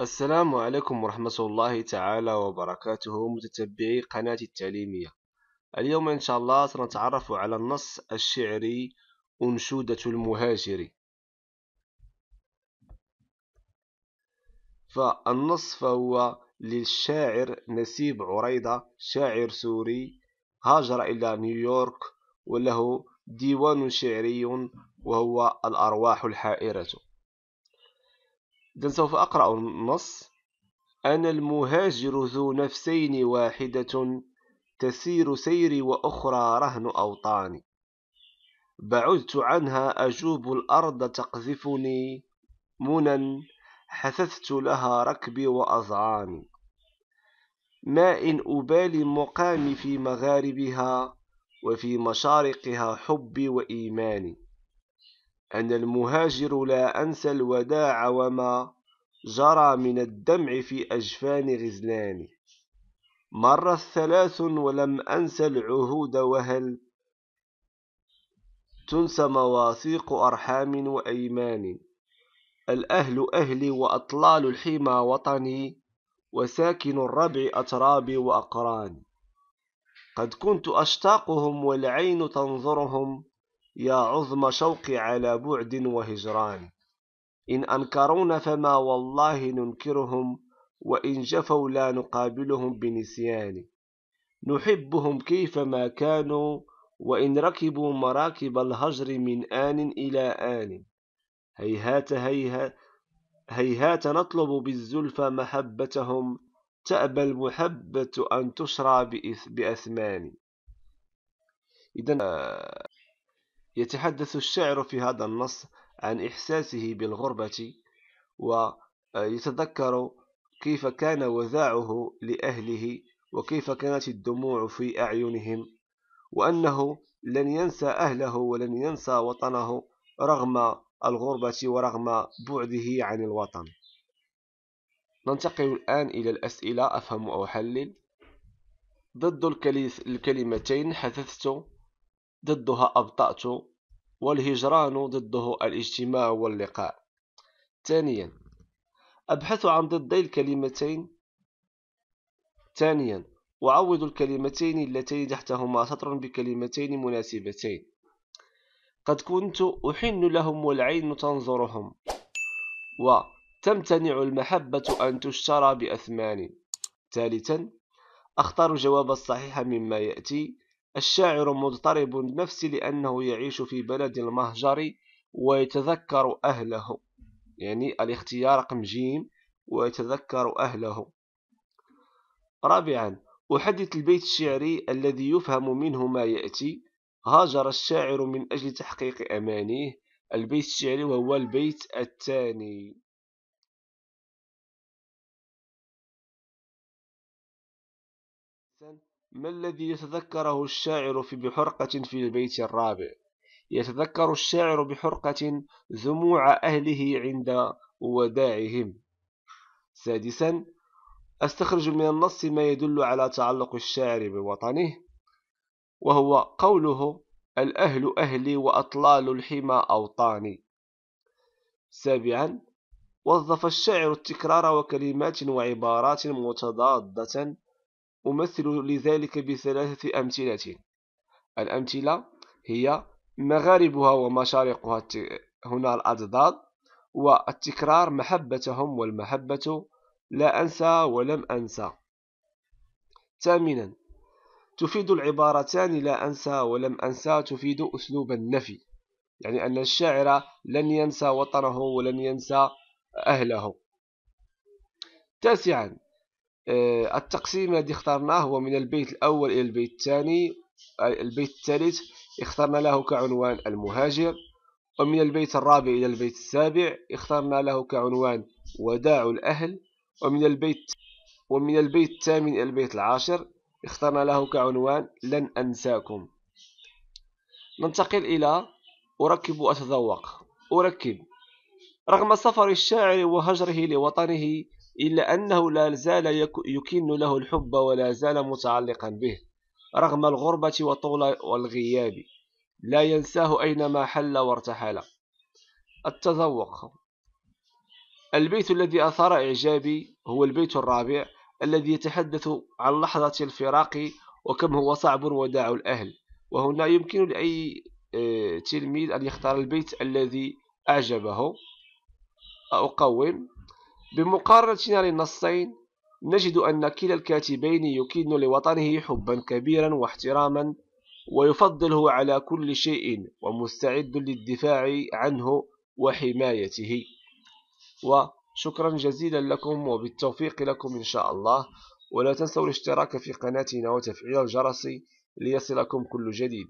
السلام عليكم ورحمة الله تعالى وبركاته متتبعي قناتي التعليمية اليوم إن شاء الله سنتعرف على النص الشعري أنشودة المهاجر فالنص فهو للشاعر نسيب عريضة شاعر سوري هاجر إلى نيويورك وله ديوان شعري وهو الأرواح الحائرة إذا سوف أقرأ النص أنا المهاجر ذو نفسين واحدة تسير سيري وأخرى رهن أوطاني بعدت عنها أجوب الأرض تقذفني منى حثثت لها ركبي وأذعاني ما إن أبالي مقامي في مغاربها وفي مشارقها حبي وإيماني أنا المهاجر لا أنسى الوداع وما جرى من الدمع في أجفان غزلاني مر الثلاث ولم أنسى العهود وهل تنسى مواثيق أرحام وأيمان الأهل أهلي وأطلال الحمى وطني وساكن الربع أترابي وأقراني قد كنت أشتاقهم والعين تنظرهم يا عظم شوقي على بعد وهجران إن أنكرونا فما والله ننكرهم وإن جفوا لا نقابلهم بنسيان نحبهم كيفما كانوا وإن ركبوا مراكب الهجر من آن إلى آن هيهات هيهات هيهات نطلب بالزلفى محبتهم تأبى المحبة أن تشرى بأثمان إذا يتحدث الشاعر في هذا النص عن إحساسه بالغربة ويتذكر آه، كيف كان وذاعه لأهله وكيف كانت الدموع في أعينهم وأنه لن ينسى أهله ولن ينسى وطنه رغم الغربة ورغم بعده عن الوطن ننتقل الآن إلى الأسئلة أفهم أو أحلل ضد الكلمتين حدثت ضدها أبطأت والهجران ضده الاجتماع واللقاء ثانيا أبحث عن ضدي الكلمتين ثانيا أعوض الكلمتين اللتين تحتهما سطر بكلمتين مناسبتين قد كنت أحن لهم والعين تنظرهم وتمتنع المحبة أن تشترى بأثمان ثالثا أختار الجواب الصحيح مما يأتي الشاعر مضطرب النفس لأنه يعيش في بلد المهجر ويتذكر أهله يعني الاختيار رقم جيم ويتذكر أهله رابعا أحدث البيت الشعري الذي يفهم منه ما يأتي هاجر الشاعر من أجل تحقيق أمانيه البيت الشعري وهو البيت الثاني ما الذي يتذكره الشاعر في بحرقة في البيت الرابع يتذكر الشاعر بحرقة ذموع أهله عند وداعهم سادسا استخرج من النص ما يدل على تعلق الشاعر بوطنه وهو قوله الأهل أهلي وأطلال الحمى أوطاني سابعا وظف الشاعر التكرار وكلمات وعبارات متضادة أمثل لذلك بثلاثة أمثلة الأمثلة هي مغاربها ومشارقها هنا الأضداد والتكرار محبتهم والمحبة لا أنسى ولم أنسى ثامنا تفيد العبارتان لا أنسى ولم أنسى تفيد أسلوب النفي يعني أن الشاعر لن ينسى وطنه ولن ينسى أهله تاسعا آه، التقسيم الذي اخترناه هو من البيت الأول إلى البيت الثاني البيت الثالث اخترنا له كعنوان المهاجر ومن البيت الرابع إلى البيت السابع اخترنا له كعنوان وداع الأهل ومن البيت ومن البيت الثامن إلى البيت العاشر اخترنا له كعنوان لن أنساكم ننتقل إلى أركب وأتذوق أركب رغم سفر الشاعر وهجره لوطنه إلا أنه لا زال يكن له الحب ولا زال متعلقا به رغم الغربة وطول والغياب لا ينساه أينما حل وارتحل التذوق البيت الذي أثار إعجابي هو البيت الرابع الذي يتحدث عن لحظة الفراق وكم هو صعب وداع الأهل وهنا يمكن لأي آه، تلميذ أن يختار البيت الذي أعجبه أقوم بمقارنة للنصين نجد أن كلا الكاتبين يكن لوطنه حبا كبيرا واحتراما ويفضله على كل شيء ومستعد للدفاع عنه وحمايته وشكرا جزيلا لكم وبالتوفيق لكم إن شاء الله ولا تنسوا الاشتراك في قناتنا وتفعيل الجرس ليصلكم كل جديد